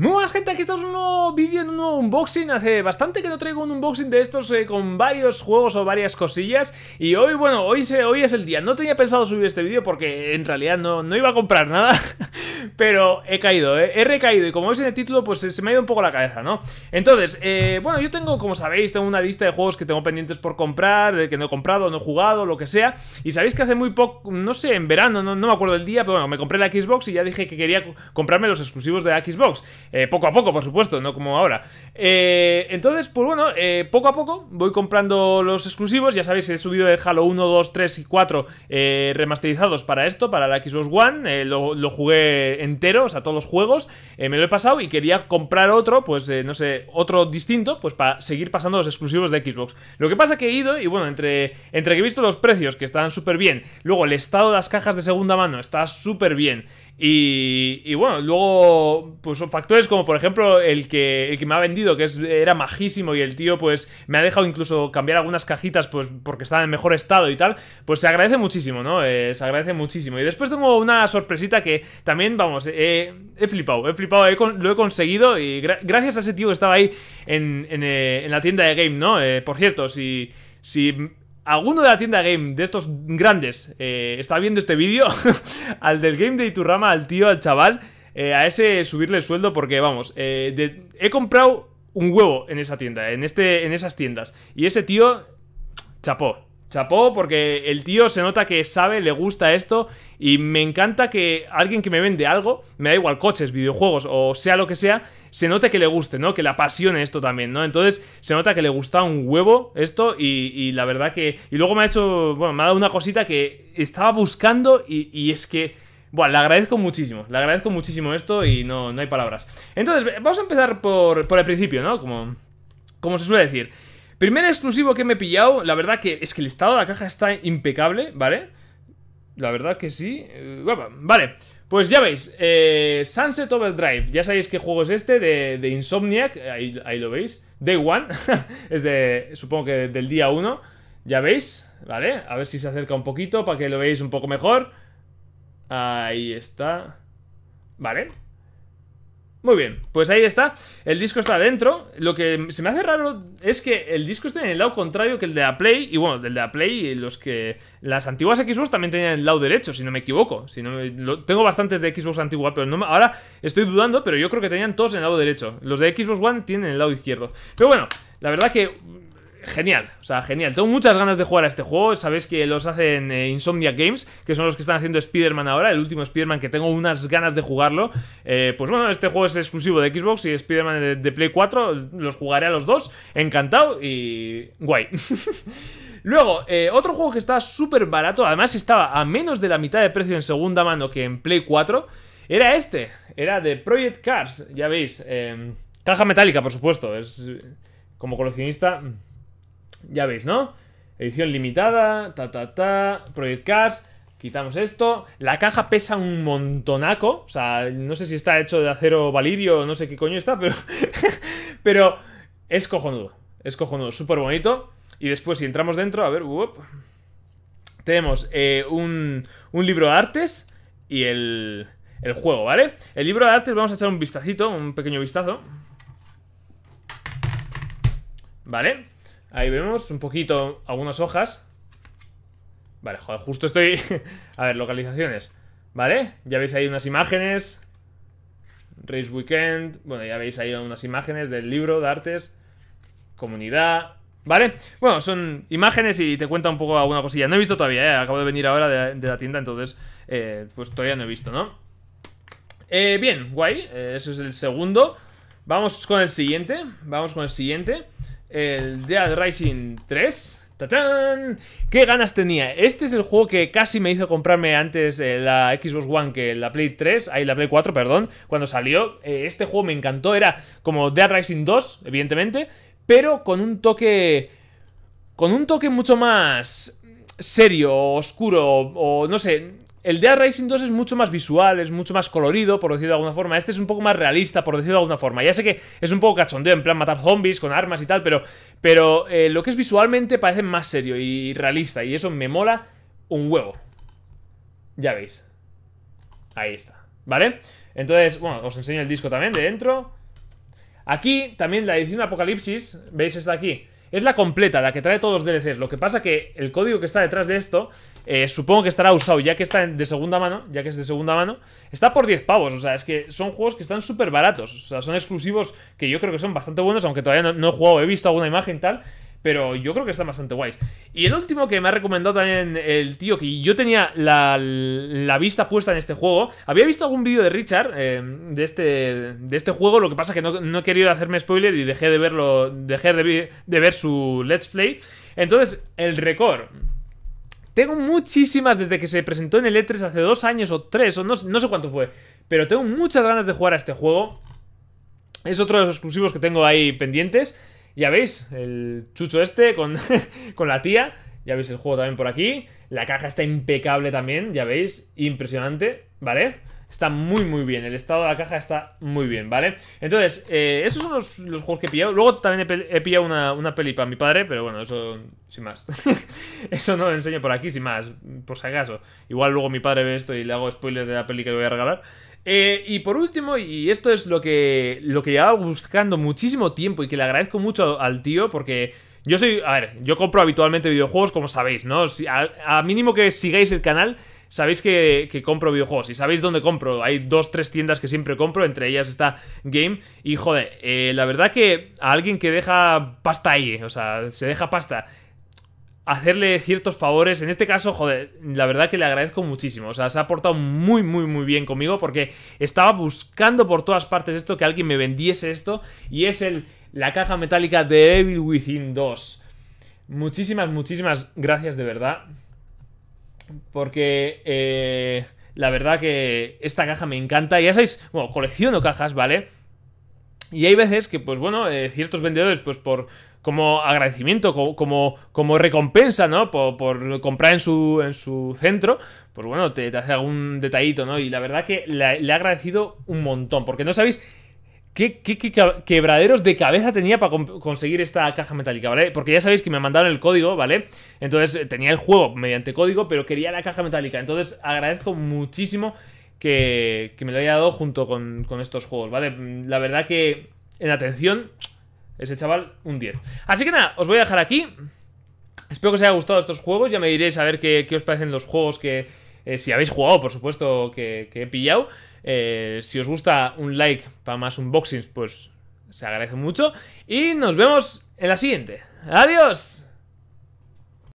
Muy buenas gente, aquí estamos en un nuevo vídeo, en un nuevo unboxing Hace bastante que no traigo un unboxing de estos eh, con varios juegos o varias cosillas Y hoy, bueno, hoy, se, hoy es el día, no tenía pensado subir este vídeo porque en realidad no, no iba a comprar nada Pero he caído, eh, he recaído. Y como veis en el título, pues se me ha ido un poco la cabeza, ¿no? Entonces, eh, bueno, yo tengo, como sabéis, tengo una lista de juegos que tengo pendientes por comprar, que no he comprado, no he jugado, lo que sea. Y sabéis que hace muy poco, no sé, en verano, no, me acuerdo el día, pero bueno, me compré la Xbox y ya dije que quería comprarme los exclusivos de la Xbox. Eh, poco a poco, por supuesto, no como ahora. entonces, pues bueno, poco a poco voy comprando los exclusivos. Ya sabéis, he subido de Halo 1, 2, 3 y 4 remasterizados para esto, para la Xbox One. Lo, lo, jugué eh, entero, o sea, todos los juegos, eh, me lo he pasado y quería comprar otro, pues eh, no sé, otro distinto, pues para seguir pasando los exclusivos de Xbox. Lo que pasa que he ido y bueno, entre, entre que he visto los precios que están súper bien, luego el estado de las cajas de segunda mano está súper bien. Y, bueno, luego, pues son factores como por ejemplo el que, el que me ha vendido, que era majísimo y el tío pues me ha dejado incluso cambiar algunas cajitas pues porque estaba en mejor estado y tal, pues se agradece muchísimo, ¿no? Eh, se agradece muchísimo. Y después tengo una sorpresita que también, vamos, eh, he flipado, he flipado, lo he conseguido y gracias a ese tío que estaba ahí en, en eh, la tienda de game, ¿no? por cierto, si... Si alguno de la tienda game, de estos grandes, eh, está viendo este vídeo, al del game de Iturrama, al tío, al chaval, eh, a ese subirle el sueldo porque, vamos, eh, he comprado un huevo en esa tienda, en, este, en esas tiendas. Y ese tío, chapó, chapó porque el tío se nota que sabe, le gusta esto y me encanta que alguien que me vende algo, me da igual coches, videojuegos o sea lo que sea, se note que le guste, ¿no? Que le apasione esto también, ¿no? Entonces se nota que le gusta un huevo esto y, la verdad que... Y luego me ha hecho, bueno, me ha dado una cosita que estaba buscando y, es que... Bueno, le agradezco muchísimo, le agradezco muchísimo esto y no, no hay palabras. Entonces, vamos a empezar por, por el principio, ¿no? Como, como se suele decir. Primer exclusivo que me he pillado, la verdad que es que el estado de la caja está impecable, ¿vale? La verdad que sí. Eh, vale, pues ya veis, eh, Sunset Overdrive, ya sabéis qué juego es este, de, Insomniac, ahí, ahí, lo veis. Day One, es de, supongo que del día 1, ya veis, ¿vale? A ver si se acerca un poquito para que lo veáis un poco mejor. Ahí está. Vale, muy bien, pues ahí está. El disco está adentro. Lo que se me hace raro es que el disco esté en el lado contrario que el de la Play. Y bueno, del de la Play y los que. Las antiguas Xbox también tenían el lado derecho, si no me equivoco. Si no tengo bastantes de Xbox antigua, pero no ahora estoy dudando, pero yo creo que tenían todos en el lado derecho. Los de Xbox One tienen el lado izquierdo. Pero bueno, la verdad que genial, o sea, genial. Tengo muchas ganas de jugar a este juego. Sabéis que los hacen eh, Insomnia Games, que son los que están haciendo Spider-Man ahora, el último Spider-Man que tengo unas ganas de jugarlo. Eh, pues bueno, este juego es exclusivo de Xbox y Spider-Man de, Play 4. Los jugaré a los dos, encantado y guay. Luego, eh, otro juego que está súper barato, además estaba a menos de la mitad de precio en segunda mano que en Play 4, era este, era de Project Cars, ya veis, caja metálica por supuesto, es como coleccionista... Mm. Ya veis, ¿no? Edición limitada, ta, ta, ta, Project Cars. Quitamos esto. La caja pesa un montonaco. O sea, no sé si está hecho de acero valirio no sé qué coño está, pero. pero es cojonudo. Es cojonudo, súper bonito. Y después, si entramos dentro, a ver, tenemos eh, un, un, libro de artes y el, el juego, ¿vale? El libro de artes, vamos a echar un vistacito, un pequeño vistazo. ¿Vale? Ahí vemos un poquito algunas hojas. Vale, joder, justo estoy... a ver, localizaciones. Vale, ya veis ahí unas imágenes. Race Weekend. Bueno, ya veis ahí unas imágenes del libro de artes. Comunidad. Vale, bueno, son imágenes y te cuenta un poco alguna cosilla. No he visto todavía, eh, acabo de venir ahora de, la tienda, entonces eh, pues todavía no he visto, ¿no? Eh, bien, guay, ese es el segundo. Vamos con el siguiente, vamos con el siguiente el Dead Rising 3. ¡Tachán! ¡Qué ganas tenía! Este es el juego que casi me hizo comprarme antes eh, la Xbox One que la Play 3, ahí la Play 4, perdón, cuando salió. Eh, este juego me encantó, era como Dead Rising 2, evidentemente, pero con un toque... Con un toque mucho más serio, oscuro, o no sé, el de Rising 2 es mucho más visual, es mucho más colorido, por decirlo de alguna forma. Este es un poco más realista, por decirlo de alguna forma. Ya sé que es un poco cachondeo, en plan matar zombies con armas y tal, pero, pero eh, lo que es visualmente parece más serio y realista. Y eso me mola un huevo. Ya veis. Ahí está, ¿vale? Entonces, bueno, os enseño el disco también de dentro. Aquí también la edición Apocalipsis, ¿veis esta aquí? Es la completa, la que trae todos los DLCs. Lo que pasa que el código que está detrás de esto, eh, supongo que estará usado ya que está de segunda mano, ya que es de segunda mano, está por 10 pavos. O sea, es que son juegos que están súper baratos. O sea, son exclusivos que yo creo que son bastante buenos, aunque todavía no, he jugado, he visto alguna imagen tal. Pero yo creo que están bastante guays. Y el último que me ha recomendado también el tío, que yo tenía la, vista puesta en este juego. Había visto algún vídeo de Richard eh, de, este, de este juego, lo que pasa es que no, no, he querido hacerme spoiler y dejé de verlo. Dejé de, ver su let's play. Entonces, el récord. Tengo muchísimas desde que se presentó en el E3 hace dos años o tres, o no, no sé cuánto fue. Pero tengo muchas ganas de jugar a este juego. Es otro de los exclusivos que tengo ahí pendientes. Ya veis, el chucho este con, con la tía. Ya veis el juego también por aquí. La caja está impecable también, ya veis. Impresionante, ¿vale? vale está muy, muy bien. El estado de la caja está muy bien, ¿vale? Entonces, eh, esos son los, juegos que he pillado. Luego también he, pillado una, peli para mi padre, pero bueno, eso sin más. eso no lo enseño por aquí, sin más, por si acaso. Igual luego mi padre ve esto y le hago spoiler de la peli que le voy a regalar. Eh, y por último, y esto es lo que, lo que llevaba buscando muchísimo tiempo y que le agradezco mucho al tío porque... Yo soy, a ver, yo compro habitualmente videojuegos, como sabéis, ¿no? Si, a, mínimo que sigáis el canal, sabéis que, compro videojuegos y sabéis dónde compro. Hay dos, tres tiendas que siempre compro, entre ellas está Game. Y joder, eh, la verdad que a alguien que deja pasta ahí, o sea, se deja pasta hacerle ciertos favores. En este caso, joder, la verdad que le agradezco muchísimo. O sea, se ha portado muy, muy, muy bien conmigo porque estaba buscando por todas partes esto, que alguien me vendiese esto. Y es el, la caja metálica de Evil Within 2. Muchísimas, muchísimas gracias de verdad. Porque eh, la verdad que esta caja me encanta. Y ya sabéis, bueno, colecciono cajas, ¿vale? Y hay veces que, pues bueno, eh, ciertos vendedores, pues por como agradecimiento, como, como, recompensa, ¿no? Por, comprar en su, en su centro, pues bueno, te, hace algún detallito, ¿no? Y la verdad que le he agradecido un montón, porque no sabéis ¿Qué, quebraderos de cabeza tenía para conseguir esta caja metálica, ¿vale? Porque ya sabéis que me mandaron el código, ¿vale? Entonces eh, tenía el juego mediante código, pero quería la caja metálica. Entonces agradezco muchísimo que, que me lo haya dado junto con, con estos juegos, ¿vale? Mm, la verdad que en atención, ese chaval, un 10. Así que nada, os voy a dejar aquí. Espero que os haya gustado estos juegos. Ya me diréis a ver qué, qué os parecen los juegos que eh, si habéis jugado, por supuesto, que, he pillado. Eh, si os gusta un like para más unboxings, pues se agradece mucho. Y nos vemos en la siguiente. ¡Adiós!